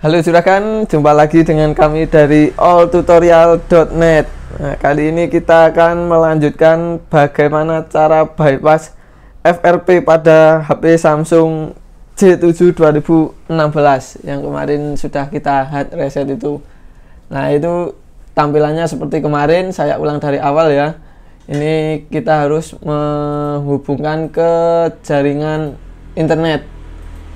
Halo kan jumpa lagi dengan kami dari alltutorial.net. Nah, kali ini kita akan melanjutkan bagaimana cara bypass FRP pada HP Samsung J7 2016 yang kemarin sudah kita hard reset itu. Nah, itu tampilannya seperti kemarin, saya ulang dari awal ya. Ini kita harus menghubungkan ke jaringan internet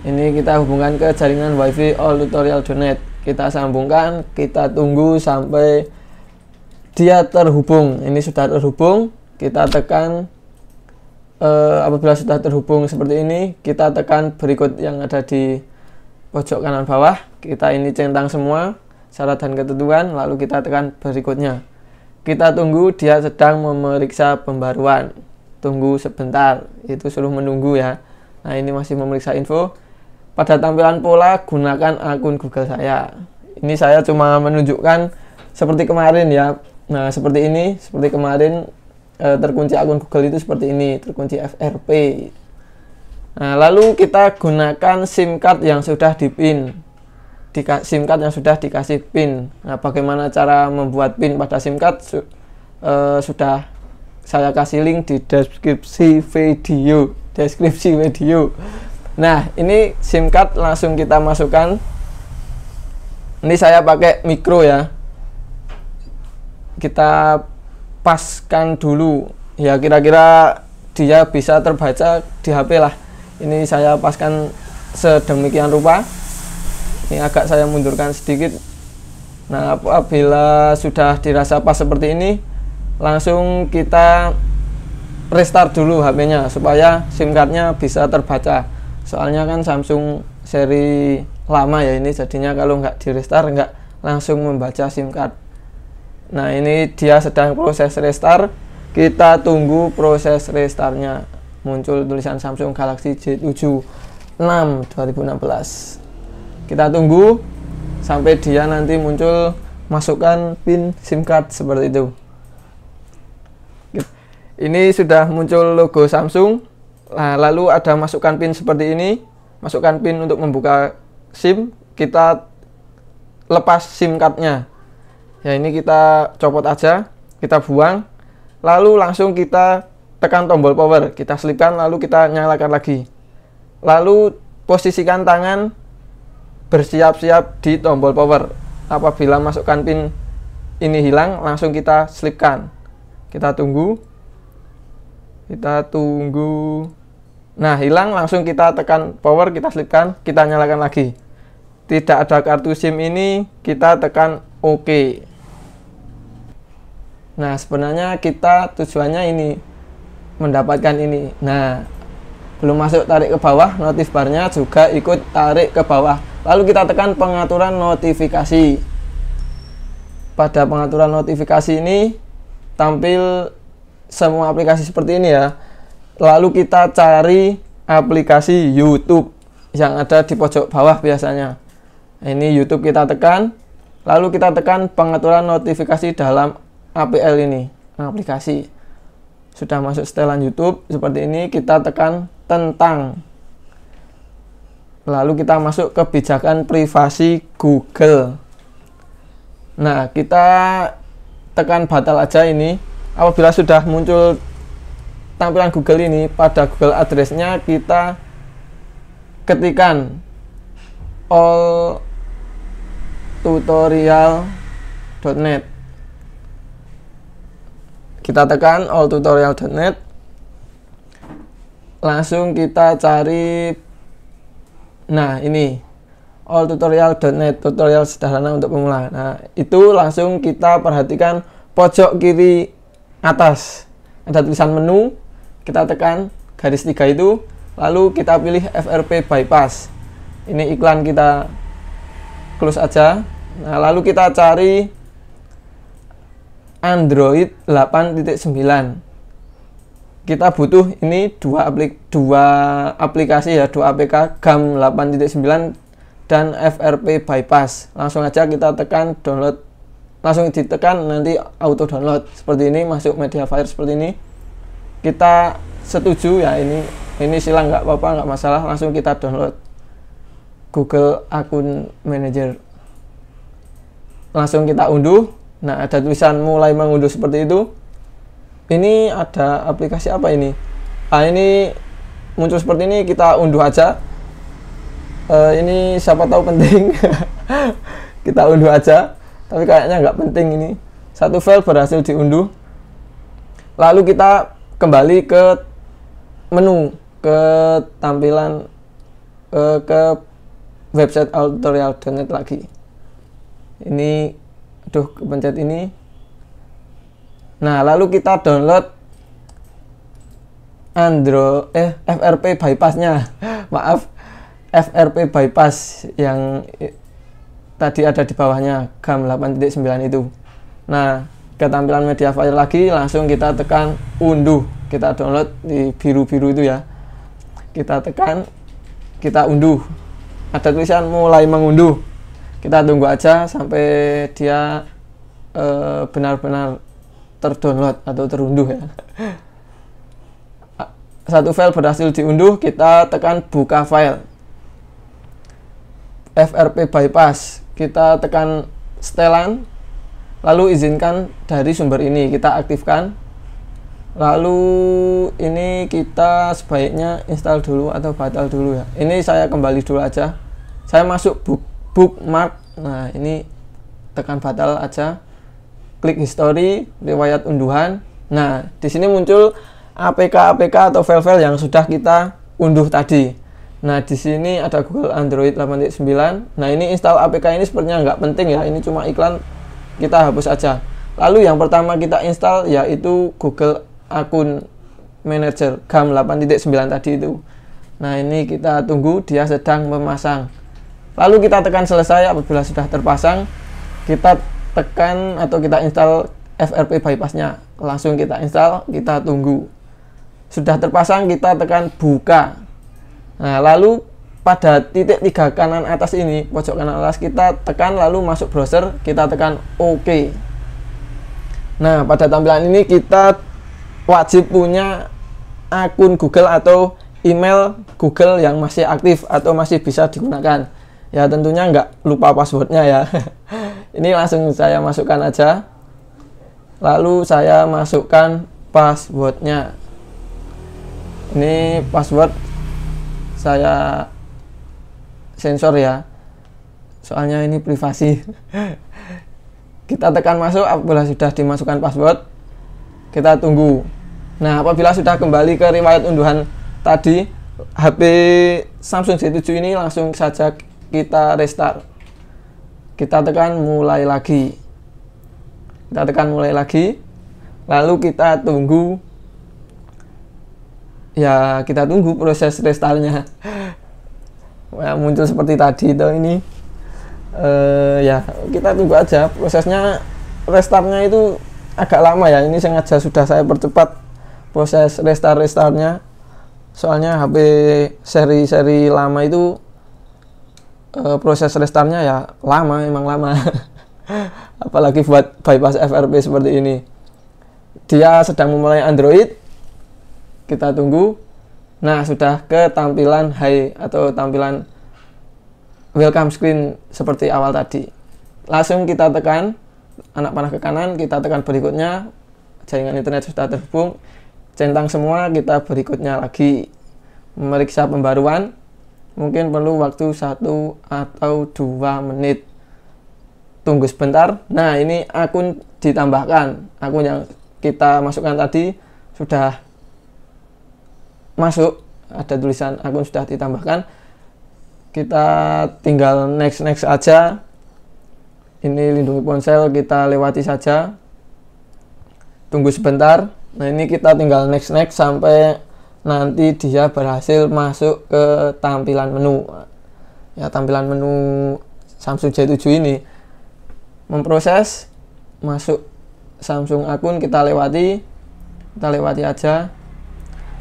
ini kita hubungkan ke jaringan wifi all tutorial donet kita sambungkan kita tunggu sampai dia terhubung ini sudah terhubung kita tekan eh, apabila sudah terhubung seperti ini kita tekan berikut yang ada di pojok kanan bawah kita ini centang semua syarat dan ketentuan lalu kita tekan berikutnya kita tunggu dia sedang memeriksa pembaruan tunggu sebentar itu suruh menunggu ya nah ini masih memeriksa info pada tampilan pola gunakan akun Google saya. Ini saya cuma menunjukkan seperti kemarin ya. Nah, seperti ini, seperti kemarin e, terkunci akun Google itu seperti ini, terkunci FRP. Nah, lalu kita gunakan SIM card yang sudah dipin. Di SIM card yang sudah dikasih pin. Nah, bagaimana cara membuat pin pada SIM card su, e, sudah saya kasih link di deskripsi video, deskripsi video. Nah, ini SIM card langsung kita masukkan. Ini saya pakai mikro ya. Kita paskan dulu. Ya, kira-kira dia bisa terbaca di HP lah. Ini saya paskan sedemikian rupa. Ini agak saya mundurkan sedikit. Nah, apabila sudah dirasa pas seperti ini, langsung kita restart dulu HP-nya supaya SIM card-nya bisa terbaca soalnya kan Samsung seri lama ya ini jadinya kalau nggak di restart nggak langsung membaca SIM card nah ini dia sedang proses restart kita tunggu proses restartnya muncul tulisan Samsung Galaxy J7 6 2016 kita tunggu sampai dia nanti muncul masukkan pin SIM card seperti itu ini sudah muncul logo Samsung Nah, lalu ada masukkan pin seperti ini, masukkan pin untuk membuka SIM, kita lepas SIM cardnya. Ya ini kita copot aja, kita buang, lalu langsung kita tekan tombol power, kita selipkan lalu kita nyalakan lagi. Lalu posisikan tangan bersiap-siap di tombol power. Apabila masukkan pin ini hilang, langsung kita selipkan. Kita tunggu. Kita tunggu Nah, hilang langsung kita tekan power, kita selipkan, kita nyalakan lagi. Tidak ada kartu SIM ini, kita tekan OK. Nah, sebenarnya kita tujuannya ini mendapatkan ini. Nah, belum masuk tarik ke bawah, notif barnya juga ikut tarik ke bawah. Lalu kita tekan pengaturan notifikasi. Pada pengaturan notifikasi ini tampil semua aplikasi seperti ini ya Lalu kita cari aplikasi YouTube yang ada di pojok bawah biasanya. Ini YouTube kita tekan, lalu kita tekan pengaturan notifikasi dalam APL ini, aplikasi. Sudah masuk setelan YouTube seperti ini, kita tekan tentang. Lalu kita masuk kebijakan privasi Google. Nah, kita tekan batal aja ini. Apabila sudah muncul tampilan Google ini pada Google address-nya kita ketikan all tutorial.net kita tekan all tutorial.net langsung kita cari nah ini all tutorial.net tutorial sederhana untuk pemula nah itu langsung kita perhatikan pojok kiri atas ada tulisan menu kita tekan garis tiga itu lalu kita pilih FRP bypass ini iklan kita close aja nah lalu kita cari Android 8.9 kita butuh ini dua aplik dua aplikasi ya dua APK GAM 8.9 dan FRP bypass langsung aja kita tekan download langsung ditekan nanti auto download seperti ini masuk media fire seperti ini kita setuju ya ini ini silang nggak apa-apa nggak masalah langsung kita download Google akun manager langsung kita unduh nah ada tulisan mulai mengunduh seperti itu ini ada aplikasi apa ini ah ini muncul seperti ini kita unduh aja uh, ini siapa tahu penting kita unduh aja tapi kayaknya nggak penting ini satu file berhasil diunduh lalu kita kembali ke menu ke tampilan ke, ke website tutorial.net lagi ini aduh pencet ini nah lalu kita download Android eh FRP bypassnya maaf FRP bypass yang tadi ada di bawahnya GAM 8.9 itu nah ke tampilan media file lagi langsung kita tekan unduh kita download di biru-biru itu ya kita tekan kita unduh ada tulisan mulai mengunduh kita tunggu aja sampai dia eh, benar-benar terdownload atau terunduh ya satu file berhasil diunduh kita tekan buka file FRP bypass kita tekan setelan lalu izinkan dari sumber ini kita aktifkan lalu ini kita sebaiknya install dulu atau batal dulu ya ini saya kembali dulu aja saya masuk book, bookmark nah ini tekan batal aja klik history riwayat unduhan nah di sini muncul APK APK atau file-file yang sudah kita unduh tadi Nah, di sini ada Google Android 8.9. Nah, ini install APK ini sepertinya nggak penting ya. Ini cuma iklan kita hapus aja lalu yang pertama kita install yaitu Google akun manager GAM 8.9 tadi itu nah ini kita tunggu dia sedang memasang lalu kita tekan selesai apabila sudah terpasang kita tekan atau kita install FRP bypassnya langsung kita install kita tunggu sudah terpasang kita tekan buka nah lalu pada titik tiga kanan atas ini pojok kanan atas kita tekan lalu masuk browser kita tekan OK nah pada tampilan ini kita wajib punya akun Google atau email Google yang masih aktif atau masih bisa digunakan ya tentunya nggak lupa passwordnya ya ini langsung saya masukkan aja lalu saya masukkan passwordnya ini password saya sensor ya soalnya ini privasi kita tekan masuk apabila sudah dimasukkan password kita tunggu nah apabila sudah kembali ke riwayat unduhan tadi HP Samsung C7 ini langsung saja kita restart kita tekan mulai lagi kita tekan mulai lagi lalu kita tunggu ya kita tunggu proses restartnya ya, muncul seperti tadi itu ini uh, ya kita tunggu aja prosesnya restartnya itu agak lama ya ini sengaja sudah saya percepat proses restart restartnya soalnya HP seri-seri lama itu uh, proses restartnya ya lama emang lama apalagi buat bypass FRP seperti ini dia sedang memulai Android kita tunggu Nah, sudah ke tampilan high atau tampilan welcome screen seperti awal tadi. Langsung kita tekan anak panah ke kanan, kita tekan berikutnya. Jaringan internet sudah terhubung. Centang semua, kita berikutnya lagi memeriksa pembaruan. Mungkin perlu waktu satu atau dua menit. Tunggu sebentar. Nah, ini akun ditambahkan. Akun yang kita masukkan tadi sudah masuk ada tulisan akun sudah ditambahkan kita tinggal next next aja ini lindungi ponsel kita lewati saja tunggu sebentar nah ini kita tinggal next next sampai nanti dia berhasil masuk ke tampilan menu ya tampilan menu Samsung J7 ini memproses masuk Samsung akun kita lewati kita lewati aja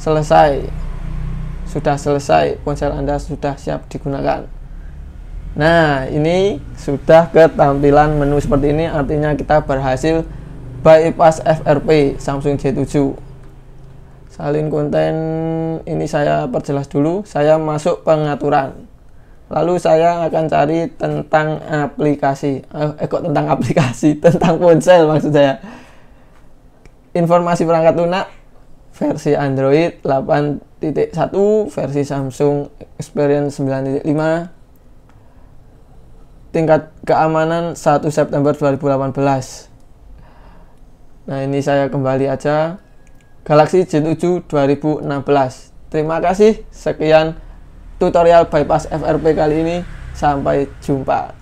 selesai sudah selesai ponsel Anda sudah siap digunakan nah ini sudah ke tampilan menu seperti ini artinya kita berhasil bypass FRP Samsung J7 salin konten ini saya perjelas dulu saya masuk pengaturan lalu saya akan cari tentang aplikasi eh, eh kok tentang aplikasi tentang ponsel maksud saya informasi perangkat lunak versi Android 8.1, versi Samsung Experience 9.5. Tingkat keamanan 1 September 2018. Nah, ini saya kembali aja Galaxy J7 2016. Terima kasih. Sekian tutorial bypass FRP kali ini. Sampai jumpa.